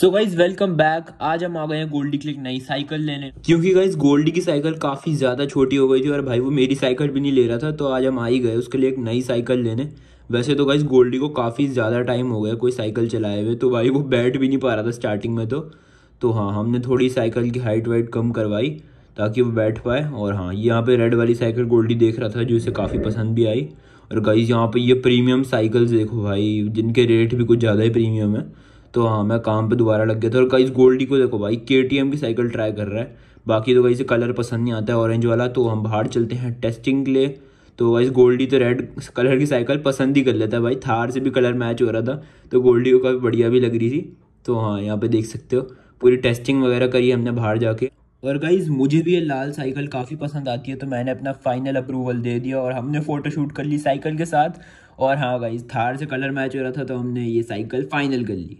so guys welcome back आज हम आ गए हैं गोल्डी की नई साइकिल लेने क्योंकि गाइज गोल्डी की साइकिल काफ़ी ज़्यादा छोटी हो गई थी और भाई वो मेरी साइकिल भी नहीं ले रहा था तो आज हम आ ही गए उसके लिए एक नई साइकिल लेने वैसे तो गाइज गोल्डी को काफ़ी ज़्यादा टाइम हो गया कोई साइकिल चलाए हुए तो भाई वो बैठ भी नहीं पा रहा था स्टार्टिंग में तो तो हाँ हमने थोड़ी साइकिल की हाइट वाइट कम करवाई ताकि वो बैठ पाए और हाँ यहाँ पे रेड वाली साइकिल गोल्डी देख रहा था जो इसे काफ़ी पसंद भी आई और गाइज यहाँ पे ये प्रीमियम साइकिल्स देखो भाई जिनके रेट भी कुछ ज़्यादा ही प्रीमियम है तो हाँ मैं काम पे दोबारा लग गया था और कहीं गोल्डी को देखो भाई के की साइकिल ट्राई कर रहा है बाकी तो कहीं से कलर पसंद नहीं आता है ऑरेंज वाला तो हम बाहर चलते हैं टेस्टिंग के लिए तो वाइस गोल्डी तो रेड कलर की साइकिल पसंद ही कर लेता है भाई थार से भी कलर मैच हो रहा था तो गोल्डी को काफ़ी बढ़िया भी लग रही थी तो हाँ यहाँ पे देख सकते हो पूरी टेस्टिंग वगैरह करी हमने बाहर जाके और गाइज मुझे भी ये लाल साइकिल काफ़ी पसंद आती है तो मैंने अपना फाइनल अप्रूवल दे दिया और हमने फ़ोटो शूट कर ली साइकिल के साथ और हाँ गाइज थार से कलर मैच हो रहा था तो हमने ये साइकिल फाइनल कर ली